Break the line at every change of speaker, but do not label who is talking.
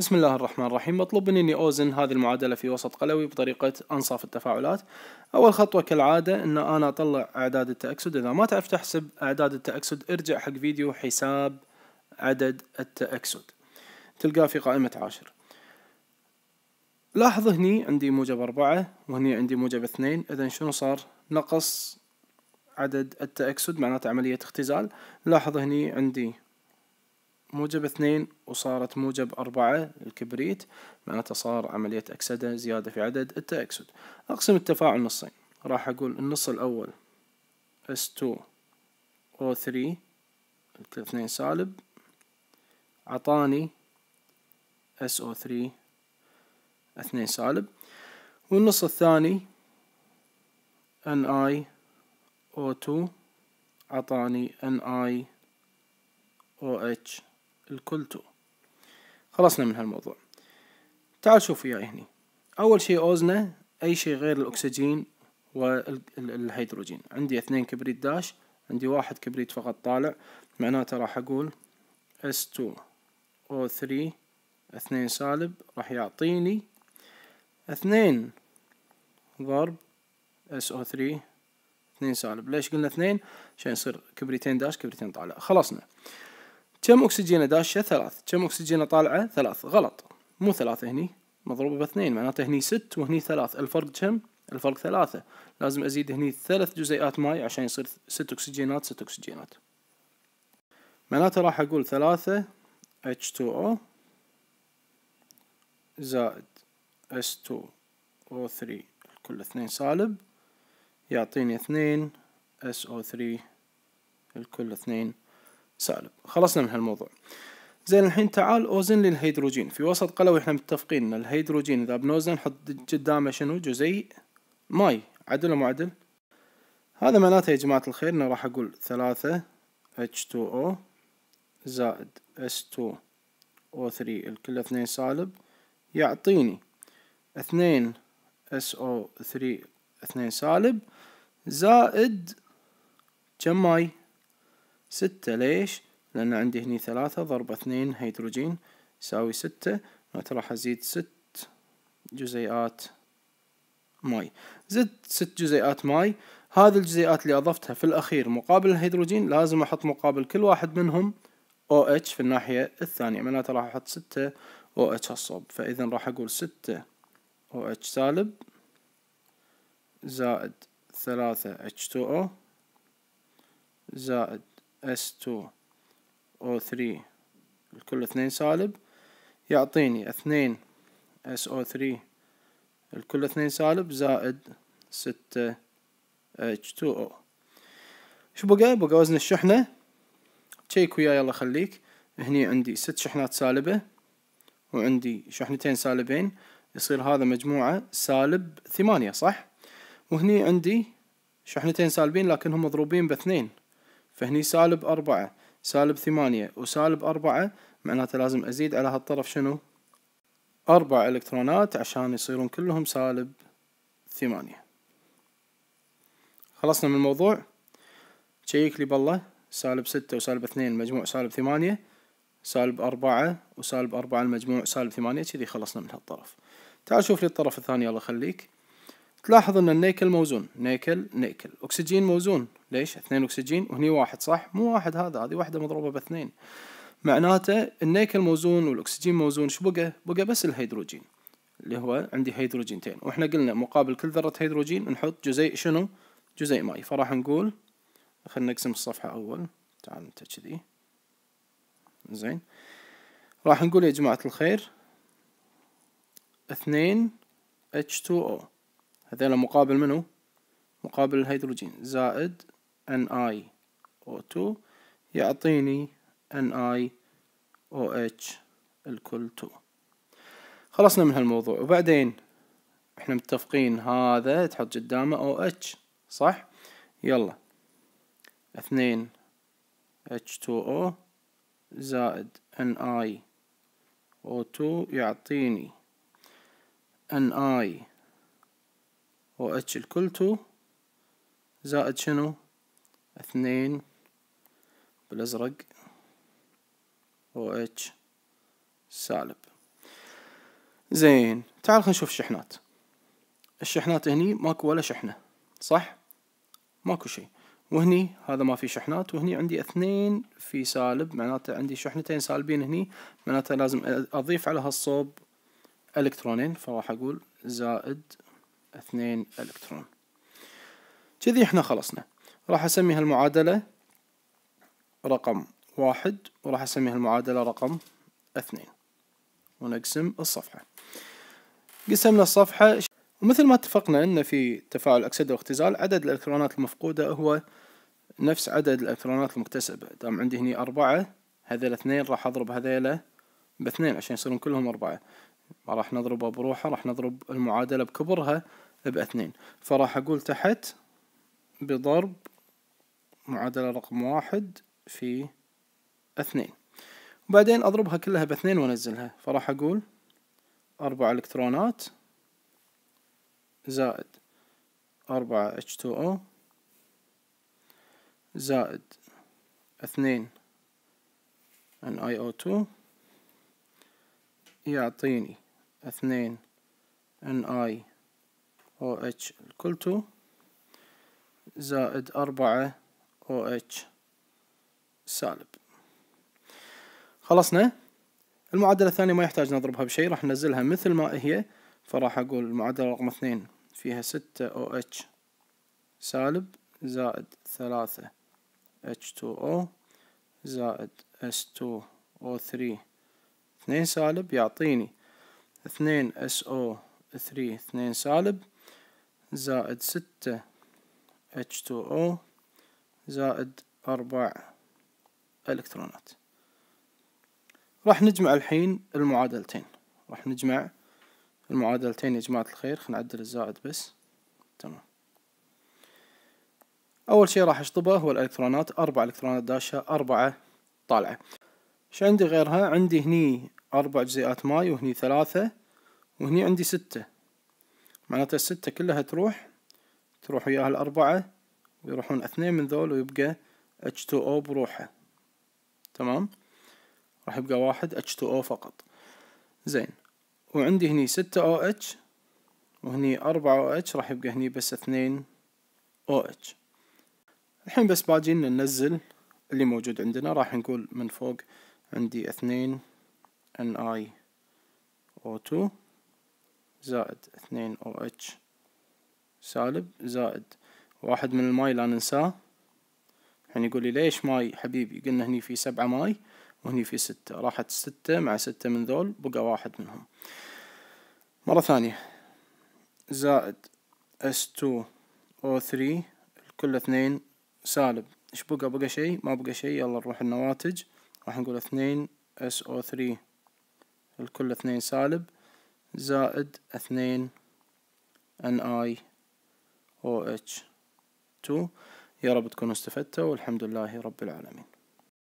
بسم الله الرحمن الرحيم مطلوب مني اني اوزن هذه المعادله في وسط قلوي بطريقه انصاف التفاعلات اول خطوه كالعاده ان انا اطلع اعداد التاكسد اذا ما تعرف تحسب اعداد التاكسد ارجع حق فيديو حساب عدد التاكسد تلقاه في قائمه عاشر لاحظ هني عندي موجب أربعة وهني عندي موجب اثنين إذا شنو صار نقص عدد التأكسد معناته عملية اختزال لاحظ هني عندي موجب اثنين وصارت موجب أربعة الكبريت معناته صار عملية أكسدة زيادة في عدد التأكسد أقسم التفاعل نصين راح أقول النص الأول S2O3 اثنين سالب عطاني SO3 اثنين سالب والنص الثاني NiO2 عطاني اتش الكل تو خلصنا من هالموضوع تعال شوف وياي هني اول شي اوزنا اي شي غير الاكسجين والهيدروجين عندي اثنين كبريت داش عندي واحد كبريت فقط طالع معناته راح اقول S2O3 اثنين سالب راح يعطيني اثنين ضرب SO3 اثنين سالب ليش قلنا اثنين عشان يصير كبريتين داش كبريتين طالع خلصنا كم أكسجينة داشة ثلاث كم أكسجينة طالعة ثلاث غلط مو ثلاثة هني مضروبة باثنين معناته هني ست وهني ثلاث الفرق كم الفرق ثلاثة لازم أزيد هني ثلاث جزيئات ماي عشان يصير ست أكسجينات ست أكسجينات معناته راح أقول ثلاثة H2O زائد S2O3 الكل اثنين سالب يعطيني اثنين SO3 الكل اثنين سالب خلصنا من هالموضوع زين الحين تعال اوزن للهيدروجين الهيدروجين في وسط قلوي احنا متفقين ان الهيدروجين اذا بنوزن نحط قدامه شنو جزيء ماي عدل مو عدل هذا معناته يا جماعة الخير انا راح اقول ثلاثة H2O زائد S2O3 الكل اثنين سالب يعطيني اثنين SO3 اثنين سالب زائد كم ماي ستة ليش؟ لأن عندي هني ثلاثة ضرب اثنين هيدروجين يساوي ستة معناته راح أزيد ست جزيئات ماي زدت ست جزيئات ماي هذه الجزيئات اللي أضفتها في الأخير مقابل الهيدروجين لازم أحط مقابل كل واحد منهم OH في الناحية الثانية معناته راح أحط ستة OH الصوب فإذا راح أقول ستة OH سالب زائد ثلاثة H2O زائد S2O3 الكل اثنين سالب يعطيني اثنين SO3 الكل اثنين سالب زائد ستة H2O شو بقى؟ بقى وزن الشحنة تشيك ويا يلا خليك هني عندي ست شحنات سالبة وعندي شحنتين سالبين يصير هذا مجموعة سالب ثمانية صح؟ وهني عندي شحنتين سالبين لكنهم مضروبين باثنين فهني سالب أربعة سالب ثمانية وسالب أربعة معناته لازم أزيد على هالطرف شنو أربع إلكترونات عشان يصيرون كلهم سالب ثمانية خلصنا من الموضوع شيك لي بالله سالب ستة وسالب اثنين مجموع سالب ثمانية سالب أربعة وسالب أربعة المجموع سالب ثمانية كذي خلصنا من هالطرف تعال شوف لي الطرف الثاني الله يخليك تلاحظ ان النيكل موزون نيكل نيكل اكسجين موزون ليش اثنين اكسجين وهني واحد صح مو واحد هذا هذه واحده مضروبه باثنين معناته النيكل موزون والاكسجين موزون شو بقى بقى بس الهيدروجين اللي هو عندي هيدروجينتين واحنا قلنا مقابل كل ذره هيدروجين نحط جزيء شنو جزيء ماي فراح نقول خلينا نقسم الصفحه اول تعال انت كذي زين راح نقول يا جماعه الخير اثنين H2O هذيلا مقابل منو مقابل الهيدروجين زائد Ni او 2 يعطيني او اتش الكل 2 خلصنا من هالموضوع وبعدين احنا متفقين هذا تحط قدامه اتش صح يلا اثنين اتش 2 او زايد او 2 يعطيني اي او اتش الكلتو زائد شنو اثنين بالازرق او اتش سالب زين تعال خلينا نشوف الشحنات الشحنات هني ماكو ولا شحنة صح ماكو شيء وهني هذا ما في شحنات وهني عندي اثنين في سالب معناته عندي شحنتين سالبين هني معناته لازم اضيف على هالصوب الكترونين فراح اقول زائد اثنين الكترون كذي احنا خلصنا راح اسمي هالمعادلة رقم واحد وراح اسمي هالمعادلة رقم اثنين ونقسم الصفحة قسمنا الصفحة ومثل ما اتفقنا ان في تفاعل اكسده واختزال عدد الالكترونات المفقودة هو نفس عدد الالكترونات المكتسبة دام عندي هني اربعة هذيل اثنين راح اضرب هذيلا باثنين عشان يصيرون كلهم اربعة ما راح نضربها بروحها راح نضرب المعادلة بكبرها باثنين فراح أقول تحت بضرب معادلة رقم واحد في اثنين وبعدين أضربها كلها باثنين وأنزلها فراح اقول اربع أربعة إلكترونات زائد أربعة H2O زائد اثنين NiO2 يعطيني اثنين ان اي او اتش الكل تو زائد أربعة او اتش سالب خلصنا المعادلة الثانية ما يحتاج نضربها بشيء راح ننزلها مثل ما هي فراح أقول المعادلة رقم اثنين فيها ستة او اتش سالب زائد ثلاثة H2O زائد S2O3 اثنين سالب يعطيني اثنين اس او ثري اثنين سالب زائد ستة اتش تو او زايد اربع إلكترونات راح نجمع الحين المعادلتين راح نجمع المعادلتين يا جماعة الخير خلينا نعدل الزائد بس تمام أول شي راح أشطبه هو الإلكترونات أربع إلكترونات داشة أربعة طالعة شو عندي غيرها عندي هني أربع جزيئات ماي وهني ثلاثة وهني عندي ستة معناته الستة كلها تروح تروح وياها الأربعة ويروحون اثنين من ذول ويبقى H2O بروحه تمام راح يبقى واحد H2O فقط زين وعندي هني ستة OH وهني أربعة OH راح يبقى هني بس اثنين OH الحين بس باجي ننزل اللي موجود عندنا راح نقول من فوق عندي اثنين ان اي او 2 زائد اثنين او اتش سالب زائد واحد من الماي لا ننساه يعني يقول لي ليش ماي حبيبي قلنا هني في سبعة ماي وهني في ستة راحت ستة مع ستة من ذول بقى واحد منهم مرة ثانية زائد S2O3 الكل اثنين سالب ايش بقى بقى شيء ما بقى شيء يلا نروح النواتج راح نقول اثنين SO3 الكل اثنين سالب زائد اثنين ان اي او اتش 2 يا رب تكونوا استفدتوا والحمد لله رب العالمين